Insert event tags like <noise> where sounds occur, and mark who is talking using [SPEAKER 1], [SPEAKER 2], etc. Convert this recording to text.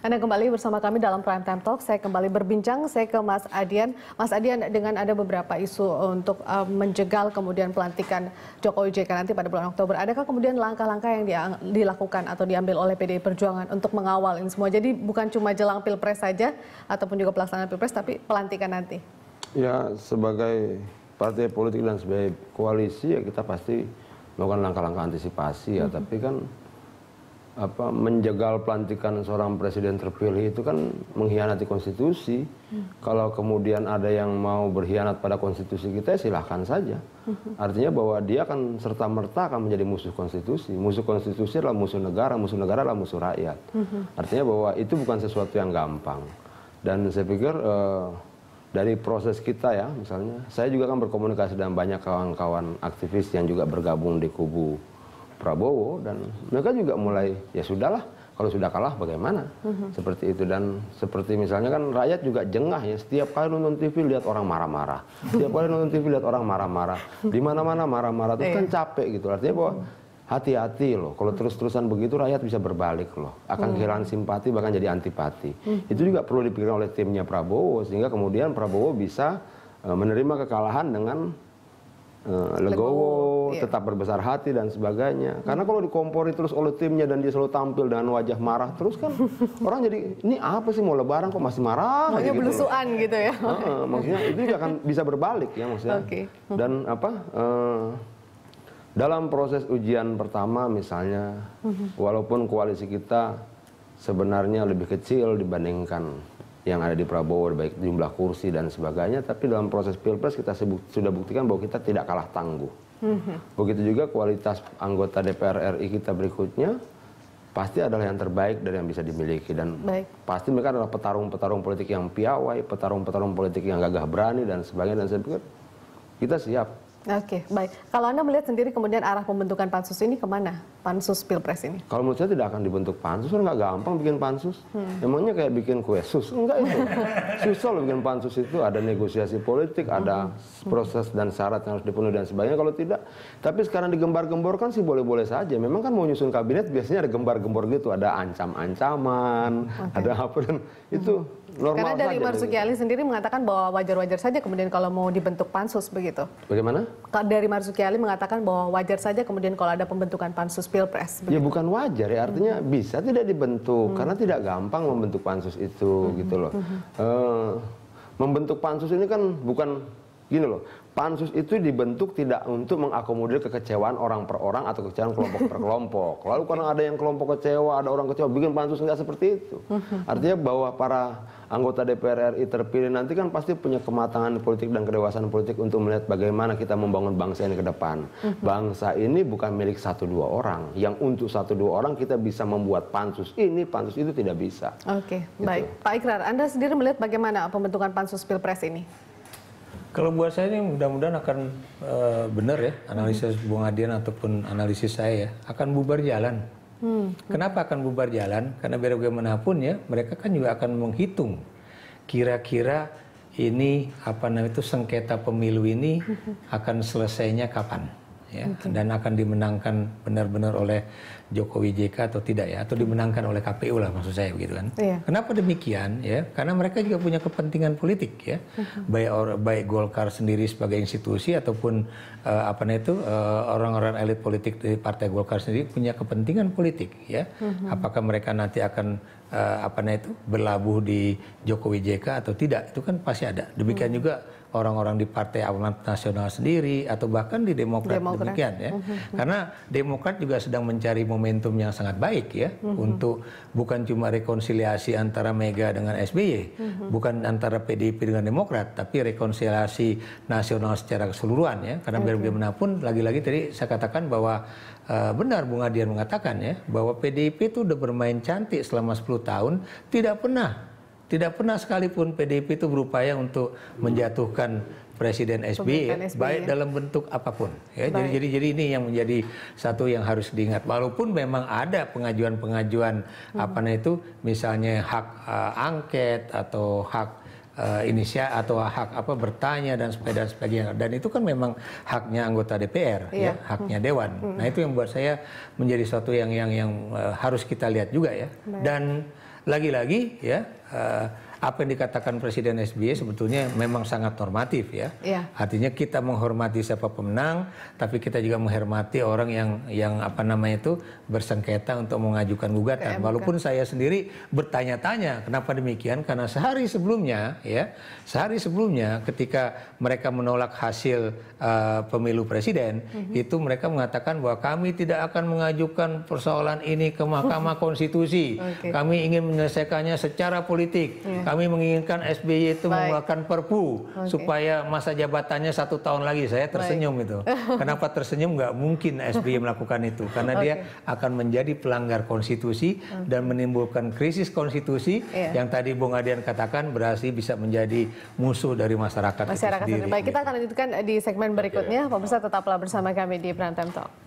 [SPEAKER 1] Anda kembali bersama kami dalam Prime Time Talk. Saya kembali berbincang, saya ke Mas Adian. Mas Adian, dengan ada beberapa isu eh, untuk uh, menjegal kemudian pelantikan Jokowi JK nanti pada bulan Oktober, adakah kemudian langkah-langkah yang dilakukan atau diambil oleh PDI Perjuangan untuk mengawal ini semua? Jadi bukan cuma jelang Pilpres saja ataupun juga pelaksanaan Pilpres, tapi pelantikan nanti?
[SPEAKER 2] Ya, sebagai partai politik dan sebagai koalisi ya kita pasti melakukan langkah-langkah antisipasi ya, mm -hmm. tapi kan apa menjegal pelantikan seorang presiden terpilih itu kan mengkhianati konstitusi. Hmm. Kalau kemudian ada yang mau berkhianat pada konstitusi kita silahkan saja. Hmm. Artinya bahwa dia akan serta merta akan menjadi musuh konstitusi. Musuh konstitusi adalah musuh negara, musuh negara adalah musuh rakyat. Hmm. Artinya bahwa itu bukan sesuatu yang gampang. Dan saya pikir eh, dari proses kita ya misalnya, saya juga kan berkomunikasi dengan banyak kawan-kawan aktivis yang juga bergabung di kubu Prabowo dan mereka juga mulai ya sudahlah kalau sudah kalah bagaimana mm-hmm. seperti itu dan seperti misalnya kan rakyat juga jengah ya setiap kali nonton TV lihat orang marah-marah setiap kali nonton TV lihat orang marah-marah di mana-mana marah-marah itu kan iya. capek gitu artinya bahwa hati-hati loh kalau terus-terusan begitu rakyat bisa berbalik loh akan hmm. kehilangan simpati bahkan jadi antipati hmm. itu juga perlu dipikirkan oleh timnya Prabowo sehingga kemudian Prabowo bisa e, menerima kekalahan dengan uh, legowo, iya. tetap berbesar hati dan sebagainya. Karena kalau dikompori terus oleh timnya dan dia selalu tampil dengan wajah marah terus kan <laughs> orang jadi ini apa sih mau lebaran kok masih marah? hanya gitu belusuan
[SPEAKER 1] gitu ya. Uh, uh, maksudnya
[SPEAKER 2] itu juga akan bisa berbalik ya maksudnya. Okay. Dan apa? Uh, dalam proses ujian pertama misalnya, mhm. walaupun koalisi kita sebenarnya lebih kecil dibandingkan yang ada di Prabowo, baik jumlah kursi dan sebagainya. Tapi dalam proses pilpres kita sudah buktikan bahwa kita tidak kalah tangguh. Mhm. Begitu juga kualitas anggota DPR RI kita berikutnya pasti adalah yang terbaik dari yang bisa dimiliki dan baik. pasti mereka adalah petarung-petarung politik yang piawai, petarung-petarung politik yang gagah berani dan sebagainya dan saya pikir kita siap
[SPEAKER 1] Oke, okay, baik. Kalau Anda melihat sendiri kemudian arah pembentukan pansus ini kemana? Pansus Pilpres ini?
[SPEAKER 2] Kalau menurut saya tidak akan dibentuk pansus, kan nggak gampang bikin pansus. Hmm. Emangnya kayak bikin kue sus? Enggak itu. <laughs> Susah loh bikin pansus itu, ada negosiasi politik, hmm. ada proses dan syarat yang harus dipenuhi dan sebagainya. Kalau tidak, tapi sekarang digembar-gemborkan sih boleh-boleh saja. Memang kan mau nyusun kabinet biasanya ada gembar-gembor gitu, ada ancam-ancaman, okay. ada apa dan hmm. itu hmm. Normal Karena dari Marzuki gitu.
[SPEAKER 1] Ali sendiri mengatakan bahwa wajar-wajar saja kemudian kalau mau dibentuk pansus begitu. Bagaimana? dari Marzuki Ali mengatakan bahwa wajar saja kemudian kalau ada pembentukan pansus pilpres. Begitu.
[SPEAKER 2] Ya bukan wajar ya artinya hmm. bisa tidak dibentuk hmm. karena tidak gampang membentuk pansus itu hmm. gitu loh. Hmm. Uh, membentuk pansus ini kan bukan gini loh, pansus itu dibentuk tidak untuk mengakomodir kekecewaan orang per orang atau kekecewaan kelompok per kelompok. Lalu karena ada yang kelompok kecewa, ada orang kecewa, bikin pansus nggak seperti itu. Artinya bahwa para anggota DPR RI terpilih nanti kan pasti punya kematangan politik dan kedewasaan politik untuk melihat bagaimana kita membangun bangsa ini ke depan. Bangsa ini bukan milik satu dua orang. Yang untuk satu dua orang kita bisa membuat pansus ini, pansus itu tidak bisa.
[SPEAKER 1] Oke, okay, gitu. baik. Pak Ikrar, Anda sendiri melihat bagaimana pembentukan pansus pilpres ini?
[SPEAKER 3] Kalau buat saya ini mudah-mudahan akan e, benar ya analisis hmm. Bung Adian ataupun analisis saya ya akan bubar jalan. Hmm. Kenapa akan bubar jalan? Karena biar bagaimanapun ya mereka kan juga akan menghitung kira-kira ini apa namanya itu sengketa pemilu ini <laughs> akan selesainya kapan ya okay. dan akan dimenangkan benar-benar oleh Jokowi JK atau tidak ya atau dimenangkan oleh KPU lah maksud saya begitu kan. Yeah. Kenapa demikian ya? Karena mereka juga punya kepentingan politik ya. Uh-huh. Baik or, baik Golkar sendiri sebagai institusi ataupun uh, apa namanya itu orang eh, orang-orang elit politik dari Partai Golkar sendiri punya kepentingan politik ya. Uh-huh. Apakah mereka nanti akan Eh, apa namanya itu berlabuh di Jokowi JK atau tidak itu kan pasti ada. Demikian hmm. juga orang-orang di Partai Amanat Nasional sendiri atau bahkan di Demokrat, Demokrat. demikian ya. -hmm. hmm, hmm. Karena Demokrat juga sedang mencari momentum yang sangat baik ya -hmm. hmm. untuk bukan cuma rekonsiliasi antara Mega dengan SBY, -hmm. bukan antara PDIP dengan Demokrat, tapi rekonsiliasi nasional secara keseluruhan ya. Karena okay. biar bagaimanapun lagi-lagi tadi saya katakan bahwa uh, benar Bung Adian mengatakan ya bahwa PDIP itu udah bermain cantik selama 10 tahun tidak pernah tidak pernah sekalipun PDIP itu berupaya untuk menjatuhkan Presiden SBY, baik ya. dalam bentuk apapun. Ya, jadi, jadi jadi ini yang menjadi satu yang harus diingat. Walaupun memang ada pengajuan-pengajuan hmm. apa itu, misalnya hak uh, angket atau hak uh, eh, inisial atau hak apa bertanya dan sebagainya, dan sebagainya. Dan itu kan memang haknya anggota DPR, iya. ya, haknya hmm. dewan. Hmm. Nah, itu yang buat saya menjadi suatu yang yang yang uh, harus kita lihat juga ya. Baik. Dan lagi-lagi ya uh, apa yang dikatakan Presiden SBY sebetulnya memang sangat normatif ya. ya. Artinya kita menghormati siapa pemenang, tapi kita juga menghormati orang yang yang apa namanya itu bersengketa untuk mengajukan gugatan. Walaupun saya sendiri bertanya-tanya kenapa demikian karena sehari sebelumnya ya, sehari sebelumnya ketika mereka menolak hasil uh, pemilu presiden, mm -hmm. itu mereka mengatakan bahwa kami tidak akan mengajukan persoalan ini ke Mahkamah Konstitusi. <laughs> Okay. Kami ingin menyelesaikannya secara politik. Yeah kami menginginkan SBY itu Baik. mengeluarkan perpu okay. supaya masa jabatannya satu tahun lagi. Saya tersenyum Baik. itu. <laughs> Kenapa tersenyum? Gak mungkin SBY melakukan itu karena okay. dia akan menjadi pelanggar konstitusi hmm. dan menimbulkan krisis konstitusi yeah. yang tadi Bung Adian katakan berarti bisa menjadi musuh dari masyarakat. Masyarakat itu sendiri. Baik, kita
[SPEAKER 1] akan lanjutkan di segmen berikutnya. Pemirsa tetaplah bersama kami di Prime Time Talk.